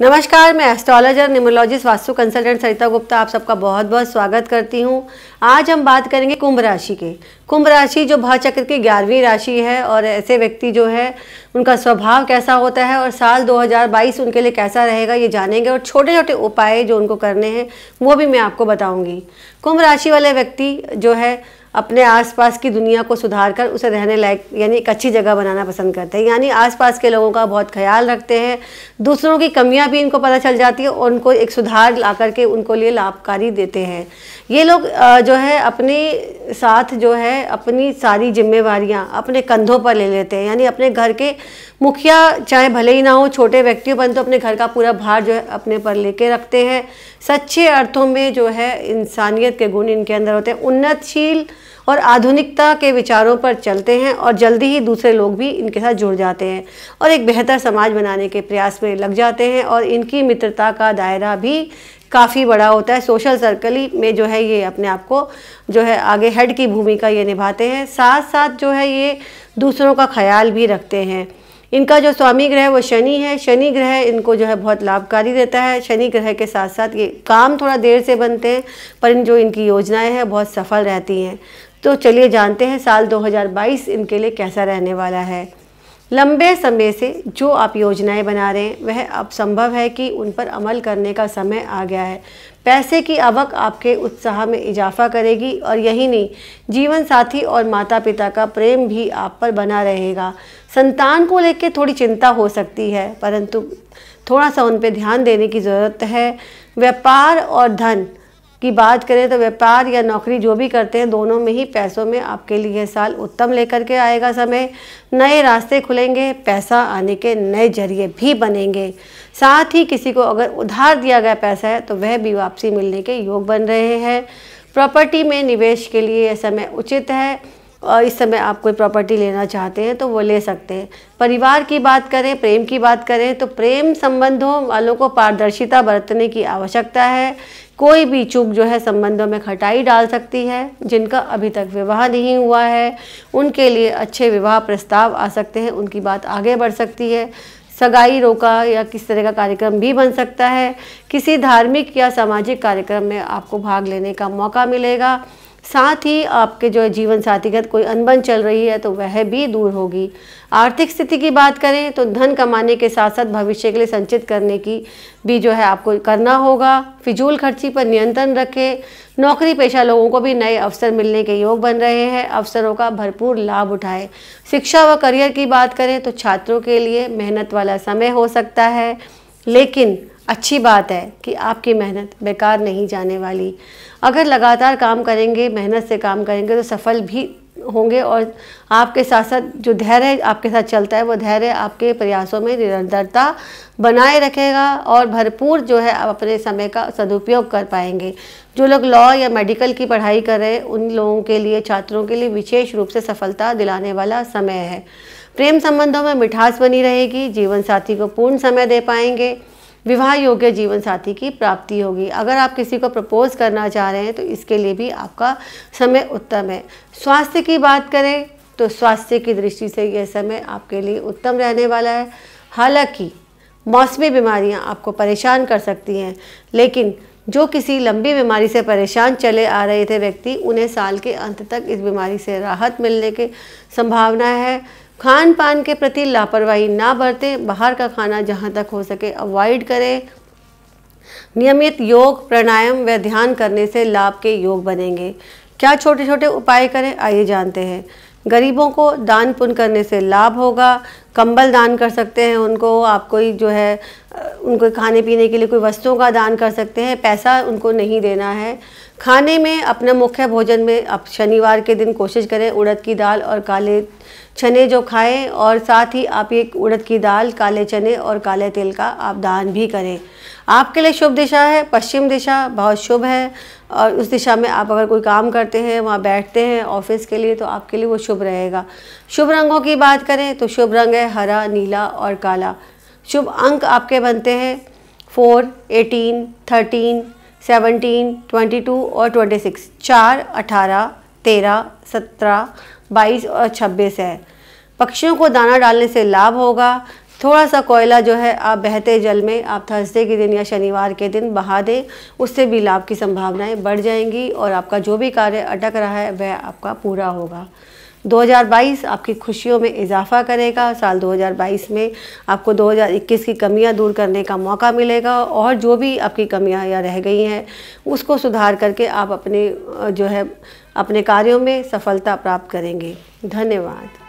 नमस्कार मैं astrologer numerologist vastu consultant Sarita Gupta आप सबका बहुत बहुत स्वागत करती हूँ आज हम बात करेंगे कुंभ राशि के कुंभ राशि जो भाचक्र की ग्यारहवीं राशि है और ऐसे व्यक्ति जो है उनका स्वभाव कैसा होता है और साल 2022 उनके लिए कैसा रहेगा ये जानेंगे और छोटे छोटे उपाय जो उनको करने हैं वो भी मैं आपको बताऊंगी कुंभ राशि वाले व्यक्ति जो है अपने आसपास की दुनिया को सुधार कर उसे रहने लायक यानी एक अच्छी जगह बनाना पसंद करते हैं यानी आसपास के लोगों का बहुत ख्याल रखते हैं दूसरों की कमियां भी इनको पता चल जाती है और उनको एक सुधार ला करके उनको लिए लाभकारी देते हैं ये लोग जो है अपने साथ जो है है अपनी सारी जिम्मेवारियां अपने कंधों पर ले लेते हैं यानी अपने घर के मुखिया चाहे भले ही ना हो छोटे व्यक्ति हो तो परंतु अपने घर का पूरा भार जो है अपने पर लेके रखते हैं सच्चे अर्थों में जो है इंसानियत के गुण इनके अंदर होते हैं उन्नतशील और आधुनिकता के विचारों पर चलते हैं और जल्दी ही दूसरे लोग भी इनके साथ जुड़ जाते हैं और एक बेहतर समाज बनाने के प्रयास में लग जाते हैं और इनकी मित्रता का दायरा भी काफ़ी बड़ा होता है सोशल सर्कल में जो है ये अपने आप को जो है आगे हेड की भूमिका ये निभाते हैं साथ साथ जो है ये दूसरों का ख्याल भी रखते हैं इनका जो स्वामी ग्रह वो शनि है शनि ग्रह इनको जो है बहुत लाभकारी देता है शनि ग्रह के साथ साथ ये काम थोड़ा देर से बनते हैं पर इन जो इनकी योजनाएं हैं बहुत सफल रहती हैं तो चलिए जानते हैं साल 2022 इनके लिए कैसा रहने वाला है लंबे समय से जो आप योजनाएं बना रहे हैं वह अब संभव है कि उन पर अमल करने का समय आ गया है पैसे की आवक आपके उत्साह में इजाफा करेगी और यही नहीं जीवन साथी और माता पिता का प्रेम भी आप पर बना रहेगा संतान को लेकर थोड़ी चिंता हो सकती है परंतु थोड़ा सा उन पर ध्यान देने की ज़रूरत है व्यापार और धन की बात करें तो व्यापार या नौकरी जो भी करते हैं दोनों में ही पैसों में आपके लिए साल उत्तम लेकर के आएगा समय नए रास्ते खुलेंगे पैसा आने के नए जरिए भी बनेंगे साथ ही किसी को अगर उधार दिया गया पैसा है तो वह भी वापसी मिलने के योग बन रहे हैं प्रॉपर्टी में निवेश के लिए यह समय उचित है और इस समय आप कोई प्रॉपर्टी लेना चाहते हैं तो वो ले सकते हैं परिवार की बात करें प्रेम की बात करें तो प्रेम संबंधों वालों को पारदर्शिता बरतने की आवश्यकता है कोई भी चूक जो है संबंधों में खटाई डाल सकती है जिनका अभी तक विवाह नहीं हुआ है उनके लिए अच्छे विवाह प्रस्ताव आ सकते हैं उनकी बात आगे बढ़ सकती है सगाई रोका या किस तरह का कार्यक्रम भी बन सकता है किसी धार्मिक या सामाजिक कार्यक्रम में आपको भाग लेने का मौका मिलेगा साथ ही आपके जो है जीवन साथीगत कोई अनबन चल रही है तो वह भी दूर होगी आर्थिक स्थिति की बात करें तो धन कमाने के साथ साथ भविष्य के लिए संचित करने की भी जो है आपको करना होगा फिजूल खर्ची पर नियंत्रण रखें नौकरी पेशा लोगों को भी नए अवसर मिलने के योग बन रहे हैं अवसरों का भरपूर लाभ उठाएं शिक्षा व करियर की बात करें तो छात्रों के लिए मेहनत वाला समय हो सकता है लेकिन अच्छी बात है कि आपकी मेहनत बेकार नहीं जाने वाली अगर लगातार काम करेंगे मेहनत से काम करेंगे तो सफल भी होंगे और आपके साथ साथ जो धैर्य आपके साथ चलता है वो धैर्य आपके प्रयासों में निरंतरता बनाए रखेगा और भरपूर जो है आप अपने समय का सदुपयोग कर पाएंगे जो लोग लॉ या मेडिकल की पढ़ाई कर रहे हैं उन लोगों के लिए छात्रों के लिए विशेष रूप से सफलता दिलाने वाला समय है प्रेम संबंधों में मिठास बनी रहेगी जीवन साथी को पूर्ण समय दे पाएंगे विवाह योग्य जीवन साथी की प्राप्ति होगी अगर आप किसी को प्रपोज करना चाह रहे हैं तो इसके लिए भी आपका समय उत्तम है स्वास्थ्य की बात करें तो स्वास्थ्य की दृष्टि से यह समय आपके लिए उत्तम रहने वाला है हालांकि मौसमी बीमारियां आपको परेशान कर सकती हैं लेकिन जो किसी लंबी बीमारी से परेशान चले आ रहे थे व्यक्ति उन्हें साल के अंत तक इस बीमारी से राहत मिलने की संभावना है खान पान के प्रति लापरवाही ना बरतें बाहर का खाना जहाँ तक हो सके अवॉइड करें नियमित योग प्राणायाम व ध्यान करने से लाभ के योग बनेंगे क्या छोटे छोटे उपाय करें आइए जानते हैं गरीबों को दान पुण्य करने से लाभ होगा कंबल दान कर सकते हैं उनको आप कोई जो है उनको खाने पीने के लिए कोई वस्तुओं का दान कर सकते हैं पैसा उनको नहीं देना है खाने में अपना मुख्य भोजन में आप शनिवार के दिन कोशिश करें उड़द की दाल और काले चने जो खाएं और साथ ही आप एक उड़द की दाल काले चने और काले तेल का आप दान भी करें आपके लिए शुभ दिशा है पश्चिम दिशा बहुत शुभ है और उस दिशा में आप अगर कोई काम करते हैं वहाँ बैठते हैं ऑफिस के लिए तो आपके लिए वो शुभ रहेगा शुभ रंगों की बात करें तो शुभ रंग है हरा नीला और काला शुभ अंक आपके बनते हैं four eighteen thirteen seventeen twenty two और ट्वेंटी सिक्स चार अठारह तेरह सत्रह बाईस और छब्बीस है पक्षियों को दाना डालने से लाभ होगा थोड़ा सा कोयला जो है आप बहते जल में आप थर्सडे के दिन या शनिवार के दिन बहा दें उससे भी लाभ की संभावनाएं बढ़ जाएंगी और आपका जो भी कार्य अटक रहा है वह आपका पूरा होगा 2022 आपकी खुशियों में इजाफा करेगा साल 2022 में आपको 2021 की कमियां दूर करने का मौका मिलेगा और जो भी आपकी कमियां या रह गई हैं उसको सुधार करके आप अपने जो है अपने कार्यों में सफलता प्राप्त करेंगे धन्यवाद